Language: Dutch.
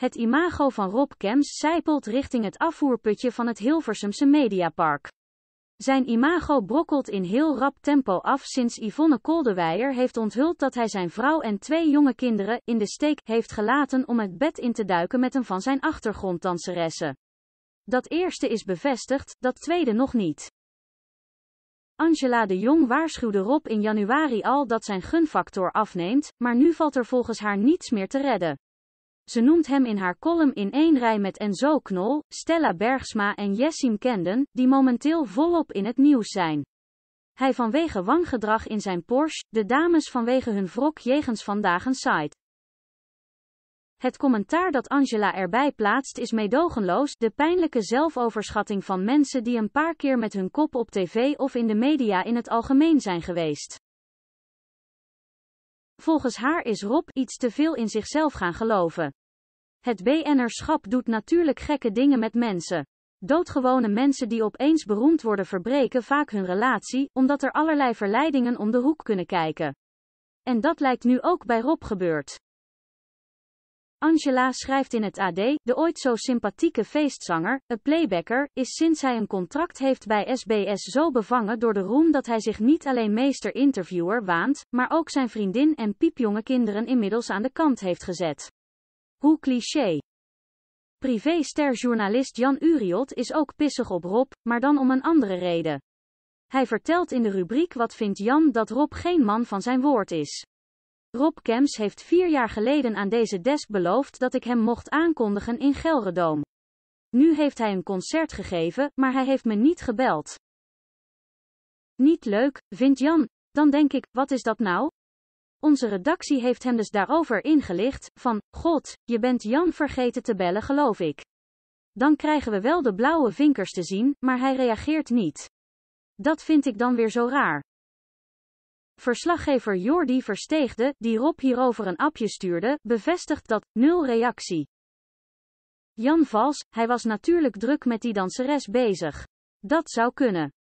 Het imago van Rob Kems zijpelt richting het afvoerputje van het Hilversumse Mediapark. Zijn imago brokkelt in heel rap tempo af sinds Yvonne Koldewijer heeft onthuld dat hij zijn vrouw en twee jonge kinderen in de steek heeft gelaten om het bed in te duiken met een van zijn achtergronddanseressen. Dat eerste is bevestigd, dat tweede nog niet. Angela de Jong waarschuwde Rob in januari al dat zijn gunfactor afneemt, maar nu valt er volgens haar niets meer te redden. Ze noemt hem in haar column in één rij met Enzo Knol, Stella Bergsma en Jessim Kenden, die momenteel volop in het nieuws zijn. Hij vanwege wanggedrag in zijn Porsche, de dames vanwege hun wrok jegens vandaag een site. Het commentaar dat Angela erbij plaatst is meedogenloos, de pijnlijke zelfoverschatting van mensen die een paar keer met hun kop op tv of in de media in het algemeen zijn geweest. Volgens haar is Rob iets te veel in zichzelf gaan geloven. Het BN'erschap doet natuurlijk gekke dingen met mensen. Doodgewone mensen die opeens beroemd worden verbreken vaak hun relatie, omdat er allerlei verleidingen om de hoek kunnen kijken. En dat lijkt nu ook bij Rob gebeurd. Angela schrijft in het AD, de ooit zo sympathieke feestzanger, een playbacker, is sinds hij een contract heeft bij SBS zo bevangen door de roem dat hij zich niet alleen meester interviewer waant, maar ook zijn vriendin en piepjonge kinderen inmiddels aan de kant heeft gezet. Hoe cliché. journalist Jan Uriot is ook pissig op Rob, maar dan om een andere reden. Hij vertelt in de rubriek Wat vindt Jan dat Rob geen man van zijn woord is. Rob Kems heeft vier jaar geleden aan deze desk beloofd dat ik hem mocht aankondigen in Gelredoom. Nu heeft hij een concert gegeven, maar hij heeft me niet gebeld. Niet leuk, vindt Jan. Dan denk ik, wat is dat nou? Onze redactie heeft hem dus daarover ingelicht, van, god, je bent Jan vergeten te bellen geloof ik. Dan krijgen we wel de blauwe vinkers te zien, maar hij reageert niet. Dat vind ik dan weer zo raar. Verslaggever Jordi Versteegde, die Rob hierover een appje stuurde, bevestigt dat, nul reactie. Jan Vals, hij was natuurlijk druk met die danseres bezig. Dat zou kunnen.